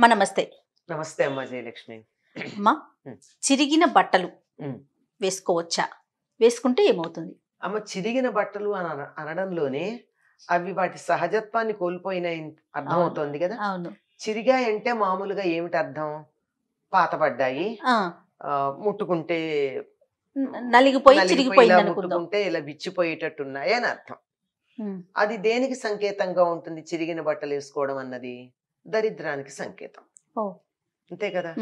అమ్మ నమస్తే నమస్తే అమ్మ జయలక్ష్మి అమ్మ చిరిగిన బట్టలు వేసుకోవచ్చా వేసుకుంటే ఏమవుతుంది అమ్మ చిరిగిన బట్టలు అని అనడంలోనే అవి వాటి సహజత్వాన్ని కోల్పోయినాయి అర్థం అవుతుంది కదా అవును చిరిగాయి అంటే మామూలుగా ఏమిటి అర్థం పాతపడ్డాయి ముట్టుకుంటే నలిగిపోయి ముట్టుకుంటే ఇలా విచ్చిపోయేటట్టున్నాయి అని అర్థం అది దేనికి సంకేతంగా ఉంటుంది చిరిగిన బట్టలు వేసుకోవడం అన్నది దరిద్రానికి సంకేతం అంతే కదా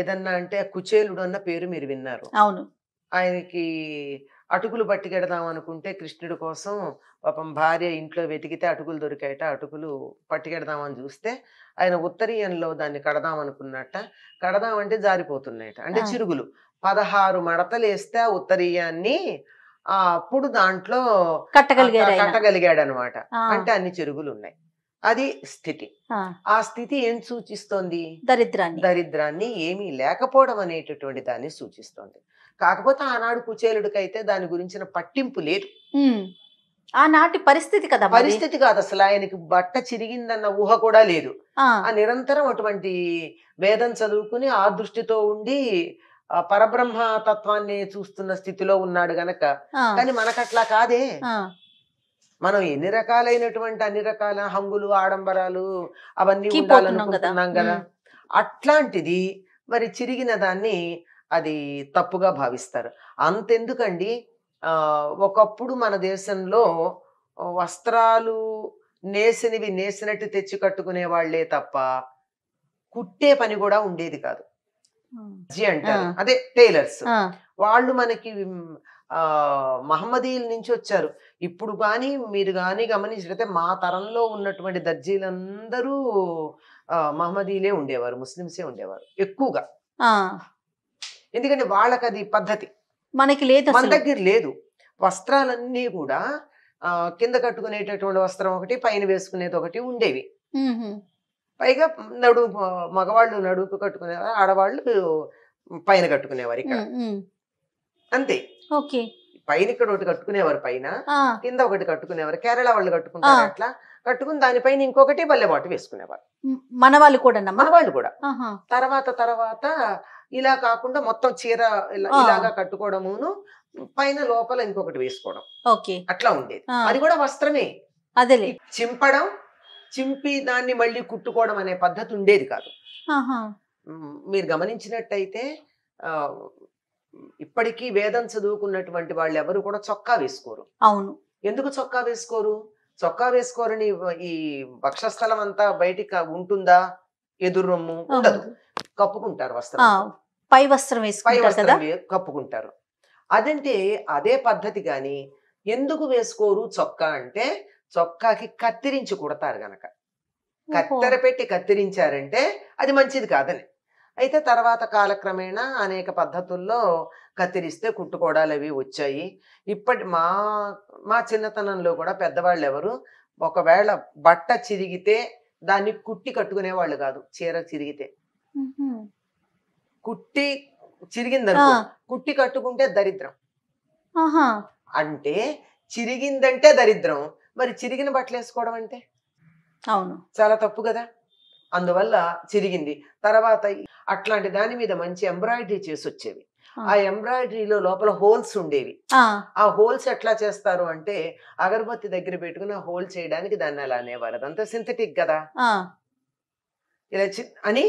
ఏదన్నా అంటే కుచేలుడు అన్న పేరు మీరు విన్నారు అవును ఆయనకి అటుకులు పట్టుకెడదాం అనుకుంటే కృష్ణుడి కోసం పాపం భార్య ఇంట్లో వెతికితే అటుకులు దొరికాయట అటుకులు పట్టుకెడదామని చూస్తే ఆయన ఉత్తరీయంలో దాన్ని కడదాం అనుకున్నట్ట కడదామంటే జారిపోతున్నాయట అంటే చిరుగులు పదహారు మడతలు వేస్తే ఆ ఉత్తరీయాన్ని అప్పుడు దాంట్లో కట్టగలిగాడు అనమాట అంటే అన్ని చిరుగులు ఉన్నాయి అది స్థితి ఆ స్థితి ఏం సూచిస్తోంది దరిద్రాన్ని దరిద్రాన్ని ఏమీ లేకపోవడం అనేటటువంటి దాన్ని సూచిస్తోంది కాకపోతే ఆనాడు కుచేలుడికైతే దాని గురించిన పట్టింపు లేదు ఆనాటి పరిస్థితి కదా పరిస్థితి కాదు అసలు ఆయనకి బట్ట చిరిగిందన్న ఊహ కూడా లేదు ఆ నిరంతరం అటువంటి వేదం చదువుకుని ఆ దృష్టితో ఉండి పరబ్రహ్మ తత్వాన్ని చూస్తున్న స్థితిలో ఉన్నాడు గనక కానీ మనకట్లా కాదే మనం ఎన్ని రకాలైనటువంటి అన్ని రకాల హంగులు ఆడంబరాలు అవన్నీ ఉండాలనుకుంటున్నాం కదా అట్లాంటిది మరి చిరిగిన దాన్ని అది తప్పుగా భావిస్తారు అంతెందుకండి ఒకప్పుడు మన దేశంలో వస్త్రాలు నేసినవి నేసినట్టు తెచ్చి కట్టుకునే వాళ్లే తప్ప కుట్టే పని కూడా ఉండేది కాదు అంటారు అదే టైలర్స్ వాళ్ళు మనకి మహమ్మదీల నుంచి వచ్చారు ఇప్పుడు కానీ మీరు కానీ గమనించినట్లయితే మా తరంలో ఉన్నటువంటి దర్జీలందరూ మహమ్మదీలే ఉండేవారు ముస్లిమ్సే ఉండేవారు ఎక్కువగా ఎందుకంటే వాళ్ళకి అది పద్ధతి మనకి లేదు మన దగ్గర లేదు వస్త్రాలన్నీ కూడా కింద కట్టుకునేటటువంటి వస్త్రం ఒకటి పైన వేసుకునేది ఒకటి ఉండేవి పైగా నడుపు మగవాళ్ళు నడుపు కట్టుకునేవారు ఆడవాళ్ళు పైన కట్టుకునేవారు ఇక్కడ అంతే ఓకే పైన ఇక్కడ ఒకటి కట్టుకునేవారు పైన కింద ఒకటి కట్టుకునేవారు కేరళ వాళ్ళు కట్టుకుంటారు అట్లా కట్టుకుని దానిపైన ఇంకొకటి బల్లెబాటు వేసుకునేవారు మన వాళ్ళు కూడా మన వాళ్ళు కూడా తర్వాత తర్వాత ఇలా కాకుండా మొత్తం చీర ఇలాగా కట్టుకోవడమును పైన లోపల ఇంకొకటి వేసుకోవడం ఓకే అట్లా ఉండేది అది కూడా వస్త్రమే అదే చింపడం చింపి దాన్ని మళ్ళీ కుట్టుకోవడం అనే పద్ధతి ఉండేది కాదు మీరు గమనించినట్టయితే ఇప్పటికీ వేదం చదువుకున్నటువంటి వాళ్ళు ఎవరు కూడా చొక్కా వేసుకోరు అవును ఎందుకు చొక్కా వేసుకోరు చొక్కా వేసుకోరని ఈ వక్షస్థలం అంతా బయటికి ఉంటుందా రొమ్ము ఉండదు కప్పుకుంటారు వస్త్రం పై వస్త్రం పై వస్త్రం కప్పుకుంటారు అదంటే అదే పద్ధతి గాని ఎందుకు వేసుకోరు చొక్కా అంటే చొక్కాకి కత్తిరించి కుడతారు గనక కత్తెర పెట్టి కత్తిరించారంటే అది మంచిది కాదని అయితే తర్వాత కాలక్రమేణా అనేక పద్ధతుల్లో కత్తిరిస్తే కుట్టుకోవడాలు అవి వచ్చాయి ఇప్పటి మా మా చిన్నతనంలో కూడా పెద్దవాళ్ళు ఎవరు ఒకవేళ బట్ట చిరిగితే దాన్ని కుట్టి కట్టుకునేవాళ్ళు కాదు చీర చిరిగితే కుట్టి చిరిగిందనుకో కుట్టి కట్టుకుంటే దరిద్రం అంటే చిరిగిందంటే దరిద్రం మరి చిరిగిన బట్టలు వేసుకోవడం అంటే అవును చాలా తప్పు కదా అందువల్ల చిరిగింది తర్వాత అట్లాంటి దాని మీద మంచి ఎంబ్రాయిడరీ చేసి వచ్చేవి ఆ ఎంబ్రాయిడరీలో లోపల హోల్స్ ఉండేవి ఆ హోల్స్ ఎట్లా చేస్తారు అంటే అగరబత్తి దగ్గర పెట్టుకుని ఆ హోల్ చేయడానికి దాన్ని అలా అనేవారు అదంతా సింథటిక్ కదా ఇలా అని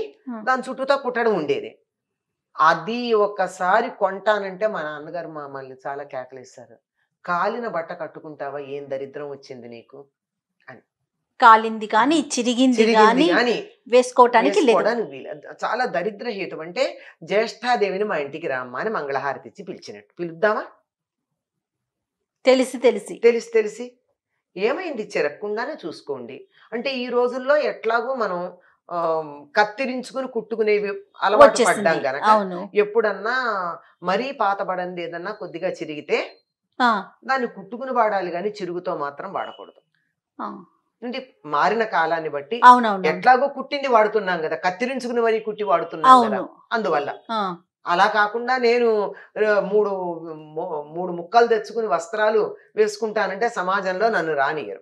దాని చుట్టూతో కుట్టడం ఉండేది అది ఒక్కసారి కొంటానంటే మా నాన్నగారు మమ్మల్ని చాలా కేకలేస్తారు కాలిన బట్ట కట్టుకుంటావా ఏం దరిద్రం వచ్చింది నీకు కాలింది కానీ చిరిగింది కానీ వేసుకోవటానికి చాలా దరిద్ర హేతు అంటే జ్యేష్ఠాదేవిని మా ఇంటికి రామ్మా అని మంగళహారతి ఇచ్చి పిలిచినట్టు పిలుద్దామా తెలిసి తెలిసి తెలిసి తెలిసి ఏమైంది చెరక్కుండానే చూసుకోండి అంటే ఈ రోజుల్లో ఎట్లాగో మనం కత్తిరించుకుని కుట్టుకునేవి అలవాటు పడ్డాం కనుక ఎప్పుడన్నా మరీ పాతబడంది ఏదన్నా కొద్దిగా చిరిగితే దాన్ని కుట్టుకుని వాడాలి కానీ చిరుగుతో మాత్రం వాడకూడదు అంటే మారిన కాలాన్ని బట్టి ఎట్లాగో కుట్టింది వాడుతున్నాం కదా కత్తిరించుకుని మరీ కుట్టి వాడుతున్నాం కదా అందువల్ల అలా కాకుండా నేను మూడు మూడు ముక్కలు తెచ్చుకుని వస్త్రాలు వేసుకుంటానంటే సమాజంలో నన్ను రానియరు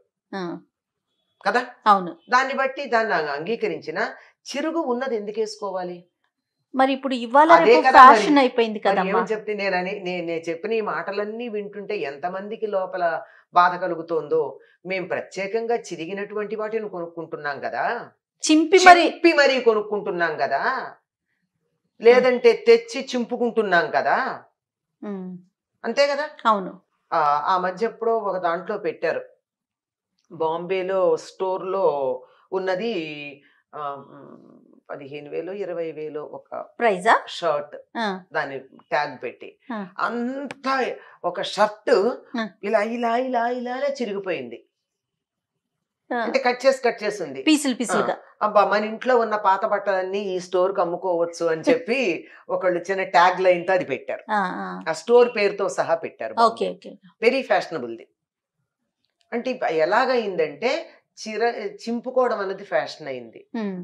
కదా అవును దాన్ని బట్టి దాన్ని అంగీకరించిన చిరుగు ఉన్నది ఎందుకు వేసుకోవాలి మరి ఇప్పుడు ఇవాళ ఫ్యాషన్ అయిపోయింది కదా చెప్తే నేనని నేను చెప్పిన ఈ మాటలన్నీ వింటుంటే ఎంతమందికి లోపల బాధ కలుగుతోందో మేము ప్రత్యేకంగా చిరిగినటువంటి వాటిని కొనుక్కుంటున్నాం కదా చింపి మరి చింపి మరి కొనుక్కుంటున్నాం కదా లేదంటే తెచ్చి చింపుకుంటున్నాం కదా అంతే కదా అవును ఆ మధ్య ఎప్పుడో ఒక దాంట్లో పెట్టారు బాంబేలో స్టోర్లో ఉన్నది పదిహేను వేలు ఇరవై వేలు ఒక ప్రైజా షర్ట్ దాని ట్యాగ్ పెట్టి అంత ఒక షర్ట్ ఇలా ఇలా ఇలా ఇలా చిరిగిపోయింది అంటే కట్ చేసి కట్ చేసింది పీసులు పీసులుగా అబ్బా మన ఇంట్లో ఉన్న పాత బట్టలన్నీ ఈ స్టోర్ కి అమ్ముకోవచ్చు అని చెప్పి ఒకళ్ళు చిన్న ట్యాగ్ లైన్ తో అది పెట్టారు ఆ స్టోర్ పేరుతో సహా పెట్టారు వెరీ ఫ్యాషనబుల్ ది అంటే ఎలాగైందంటే చిర చింపుకోవడం అన్నది ఫ్యాషన్ అయింది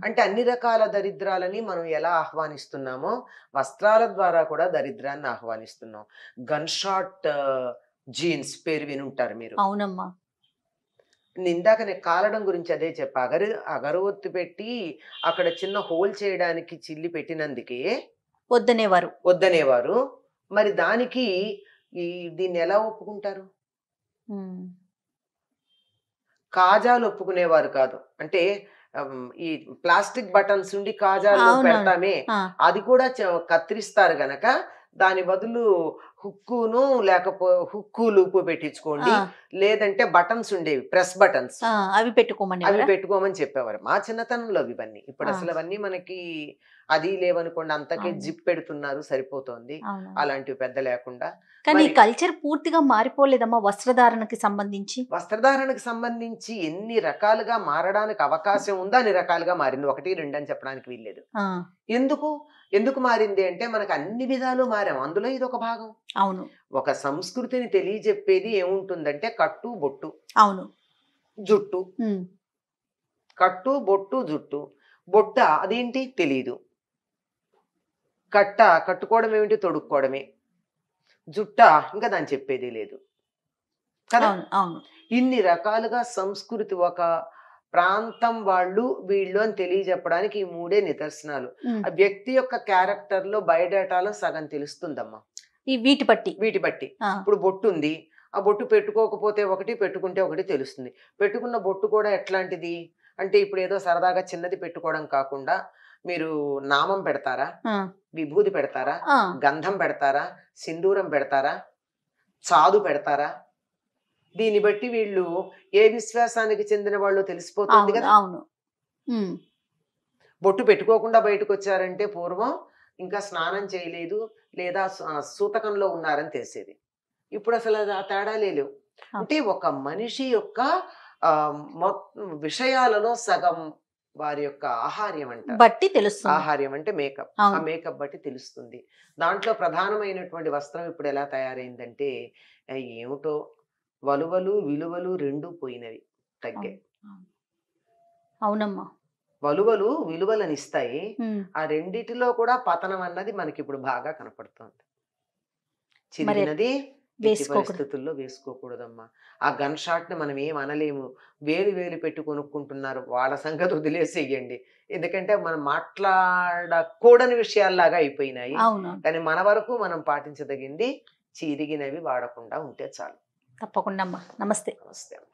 అంటే అన్ని రకాల దరిద్రాలని మనం ఎలా ఆహ్వానిస్తున్నామో వస్త్రాల ద్వారా కూడా దరిద్రాన్ని ఆహ్వానిస్తున్నాం గన్ షాట్ జీన్స్ పేరు వినుంటారు మీరు అవునమ్మా ఇందాక నేను కాలడం గురించి అదే చెప్ప అగరు అగరవత్తు పెట్టి అక్కడ చిన్న హోల్ చేయడానికి చిల్లి పెట్టినందుకే వద్దనేవారు వద్దనేవారు మరి దానికి ఈ దీన్ని ఎలా ఒప్పుకుంటారు కాజాలు ఒప్పుకునేవారు కాదు అంటే ఈ ప్లాస్టిక్ బటన్స్ ఉండి కాజాలు పెడతామే అది కూడా కత్తిరిస్తారు గనక దాని బదులు హుక్కును లేకపో హుక్కు లూపు పెట్టించుకోండి లేదంటే బటన్స్ ఉండేవి ప్రెస్ బటన్స్ అవి పెట్టుకోమని అవి పెట్టుకోమని చెప్పేవారు మా చిన్నతనంలో ఇవన్నీ ఇప్పుడు అసలు అవన్నీ మనకి అది లేవనుకోండి అంతకే జిప్ పెడుతున్నారు సరిపోతుంది అలాంటివి పెద్ద లేకుండా కానీ కల్చర్ పూర్తిగా మారిపోలేదమ్మా వస్త్రధారణకి సంబంధించి వస్త్రధారణకి సంబంధించి ఎన్ని రకాలుగా మారడానికి అవకాశం ఉందో అన్ని రకాలుగా మారింది ఒకటి రెండు అని చెప్పడానికి వీల్లేదు ఎందుకు ఎందుకు మారింది అంటే మనకు అన్ని విధాలు మారాం అందులో ఇది ఒక భాగం అవును ఒక సంస్కృతిని తెలియజెప్పేది ఏముంటుందంటే కట్టు బొట్టు అవును జుట్టు కట్టు బొట్టు జుట్టు బొట్ట అదేంటి తెలీదు కట్ట కట్టుకోవడం ఏమిటి తొడుక్కోవడమే జుట్ట ఇంకా దాన్ని చెప్పేది లేదు కదా ఇన్ని రకాలుగా సంస్కృతి ఒక ప్రాంతం వాళ్ళు వీళ్ళు అని తెలియజెప్పడానికి ఈ మూడే నిదర్శనాలు ఆ వ్యక్తి యొక్క క్యారెక్టర్ లో బయోడేటాలో సగం తెలుస్తుందమ్మా ఈ వీటి బట్టి వీటి బట్టి ఇప్పుడు బొట్టు ఉంది ఆ బొట్టు పెట్టుకోకపోతే ఒకటి పెట్టుకుంటే ఒకటి తెలుస్తుంది పెట్టుకున్న బొట్టు కూడా ఎట్లాంటిది అంటే ఇప్పుడు ఏదో సరదాగా చిన్నది పెట్టుకోవడం కాకుండా మీరు నామం పెడతారా విభూది పెడతారా గంధం పెడతారా సింధూరం పెడతారా చాదు పెడతారా దీన్ని బట్టి వీళ్ళు ఏ విశ్వాసానికి చెందిన వాళ్ళు తెలిసిపోతుంది కదా అవును బొట్టు పెట్టుకోకుండా బయటకు వచ్చారంటే పూర్వం ఇంకా స్నానం చేయలేదు లేదా సూతకంలో ఉన్నారని తెలిసేది ఇప్పుడు అసలు ఆ తేడా లేవు అంటే ఒక మనిషి యొక్క విషయాలలో సగం వారి యొక్క ఆహార్యం అంటే బట్టి తెలుస్తుంది ఆహార్యం అంటే మేకప్ ఆ మేకప్ బట్టి తెలుస్తుంది దాంట్లో ప్రధానమైనటువంటి వస్త్రం ఇప్పుడు ఎలా తయారైందంటే ఏమిటో వలువలు విలువలు రెండు పోయినవి తగ్గే అవునమ్మా వలువలు విలువలను ఇస్తాయి ఆ రెండిటిలో కూడా పతనం అన్నది మనకి ఇప్పుడు బాగా కనపడుతుంది చిన్నది పరిస్థితుల్లో వేసుకోకూడదమ్మా ఆ గన్ షాట్ని మనం ఏం అనలేము వేలు వేలు పెట్టి కొనుక్కుంటున్నారు వాళ్ళ సంగతి వదిలేసేయండి ఎందుకంటే మనం మాట్లాడకూడని విషయాల్లాగా అయిపోయినాయి కానీ మన వరకు మనం పాటించదగింది చిరిగినవి వాడకుండా ఉంటే చాలు తప్పకుండా అమ్మా నమస్తే నమస్తే